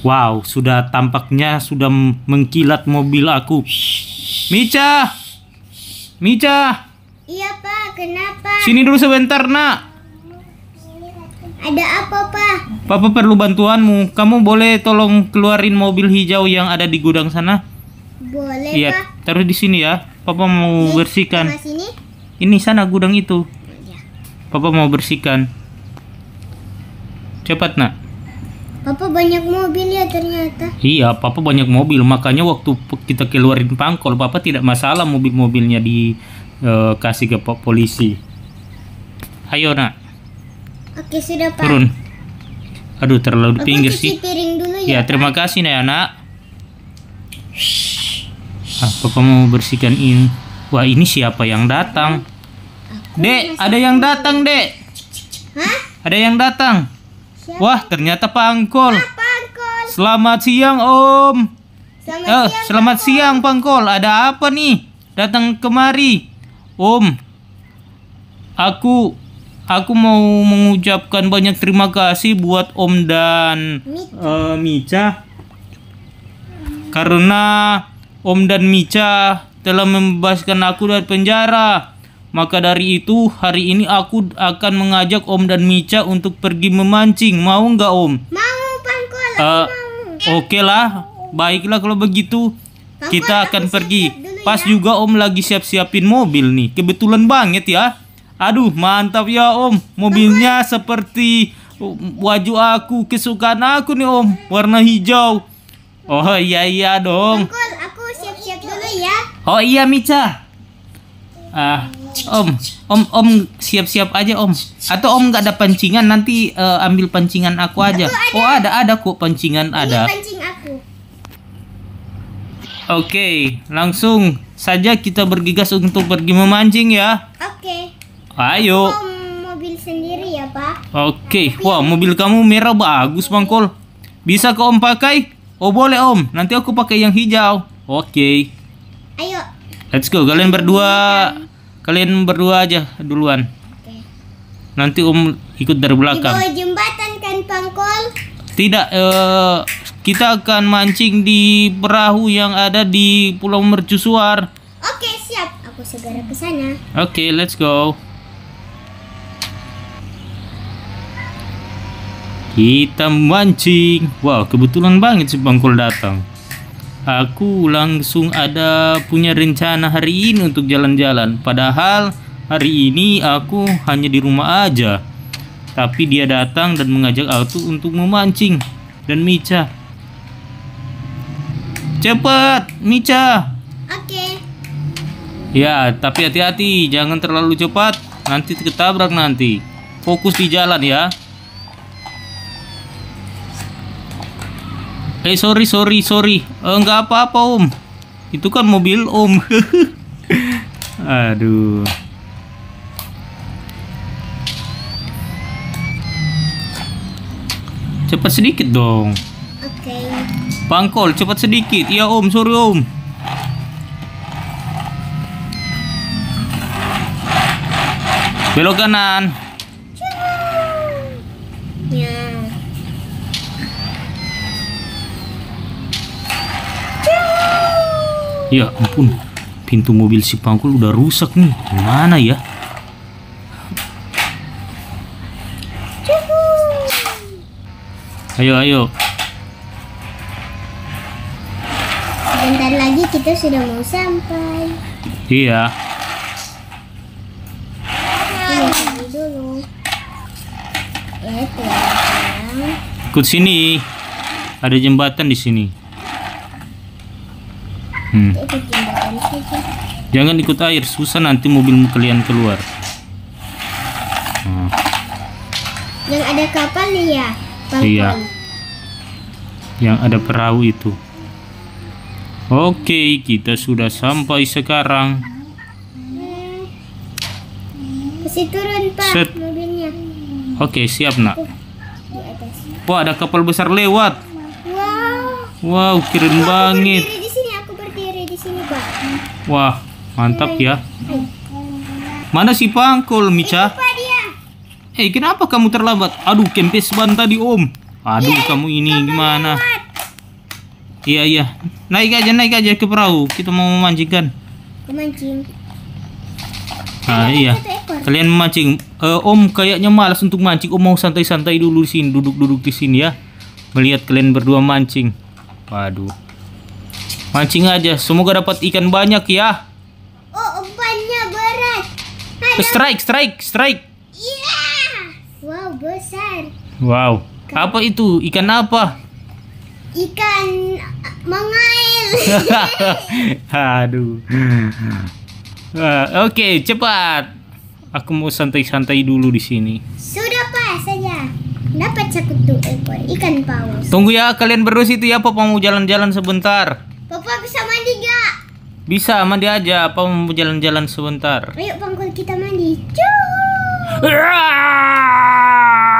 Wow, sudah tampaknya sudah mengkilat mobil aku. Mica! Mica! Iya, Pak. Kenapa? Sini dulu sebentar, Nak. Ada apa, Pak? Papa perlu bantuanmu. Kamu boleh tolong keluarin mobil hijau yang ada di gudang sana? Boleh, ya, Pak. Taruh di sini ya. Papa mau Nih, bersihkan. Sini? Ini sana gudang itu. Ya. Papa mau bersihkan. Cepat, Nak. Papa banyak mobil ya ternyata. Iya, Papa banyak mobil. Makanya waktu kita keluarin pangkol, Papa tidak masalah mobil-mobilnya dikasih eh, uh, ke polisi. Ayo nak. Oke sudah Pak. Turun. Aduh terlalu di pinggir sih. Piring dulu ya, ya terima kasih nak. anak. Ya, ah, Papa mau bersihkan ini. Wah ini siapa yang datang? Dek, ada yang datang dek. Hah? Ada yang datang. Wah, ternyata Pak Angkol. Ah, Pak Selamat siang, Om. Selamat, eh, siang, selamat Pak siang, Pak Angkol. Ada apa nih? Datang kemari. Om, aku aku mau mengucapkan banyak terima kasih buat Om dan Mica. Uh, Mica karena Om dan Mica telah membebaskan aku dari penjara. Maka dari itu, hari ini aku akan mengajak Om dan Mica untuk pergi memancing. Mau nggak Om? Mau, Pangkola. Uh, eh, Oke okay lah, baiklah kalau begitu. Pangkola, kita akan pergi. Ya. Pas juga Om lagi siap-siapin mobil nih. Kebetulan banget ya. Aduh, mantap ya Om. Mobilnya Pangkola. seperti wajah aku, kesukaan aku nih Om. Warna hijau. Oh iya iya dong. aku siap-siap dulu ya. Oh iya Mica ah om om om siap-siap aja om atau om nggak ada pancingan nanti uh, ambil pancingan aku aja aku oh, ada. oh ada ada kok pancingan iya, ada pancing oke langsung saja kita bergegas untuk pergi memancing ya oke ayo mobil sendiri ya pak oke okay. wah mobil kamu merah bagus bang bisa ke om pakai oh boleh om nanti aku pakai yang hijau oke ayo Let's go. Kalian berdua kalian berdua aja duluan. Oke. Nanti Om ikut dari belakang. Di bawah jembatan kan Pangkol? Tidak eh kita akan mancing di perahu yang ada di Pulau Mercusuar. Oke, siap. Aku segera ke sana. Oke, let's go. Kita mancing. Wow, kebetulan banget si Bangkul datang. Aku langsung ada punya rencana hari ini untuk jalan-jalan. Padahal hari ini aku hanya di rumah aja. Tapi dia datang dan mengajak aku untuk memancing dan Mica. Cepat, Mica. Oke. Okay. Ya, tapi hati-hati, jangan terlalu cepat. Nanti ketabrak nanti. Fokus di jalan ya. Eh sorry sorry sorry. Enggak eh, apa-apa om. Itu kan mobil om. Aduh. Cepat sedikit dong. Oke. Pangkol cepat sedikit. Iya om sorry om. Belok kanan. Ya. Ya ampun, pintu mobil si Pangkul udah rusak nih. Gimana ya? Ayo, ayo. Sebentar lagi kita sudah mau sampai. Iya. Eh, Ikut sini. Ada jembatan di sini. Hmm. Jangan ikut air, susah nanti mobil kalian keluar. Hmm. Yang ada kapal ya? Iya. Yang ada perahu itu. Oke, kita sudah sampai sekarang. masih turun pak Set. mobilnya. Oke, siap nak. Wah, ada kapal besar lewat. Wow, wow keren banget. Wah, mantap ya. Mana si pangkul, Mica? Eh, kenapa kamu terlambat? Aduh, kempes ban tadi, Om. Aduh, ya, kamu ini gimana? Iya, iya. Naik aja, naik aja ke perahu. Kita mau memancing kan? Memancing. Nah, iya. Kalian memancing. Uh, om kayaknya malas untuk mancing. Om mau santai-santai dulu di sini, duduk-duduk di sini ya. Melihat kalian berdua mancing. Waduh. Mancing aja, semoga dapat ikan banyak ya. Oh, umpannya berat. Ada... Strike, strike, strike. Iya. Yeah. Wow, besar. Wow. Apa itu? Ikan apa? Ikan mengail. Aduh. Uh, Oke, okay, cepat. Aku mau santai-santai dulu di sini. Sudah pas saja. Dapat satu ekor ikan paus. Tunggu ya, kalian berdua situ ya, Papa mau jalan-jalan sebentar. Papa bisa mandi gak? Bisa, mandi aja. Apa mau jalan-jalan sebentar? Ayo panggil kita mandi. Cuuu.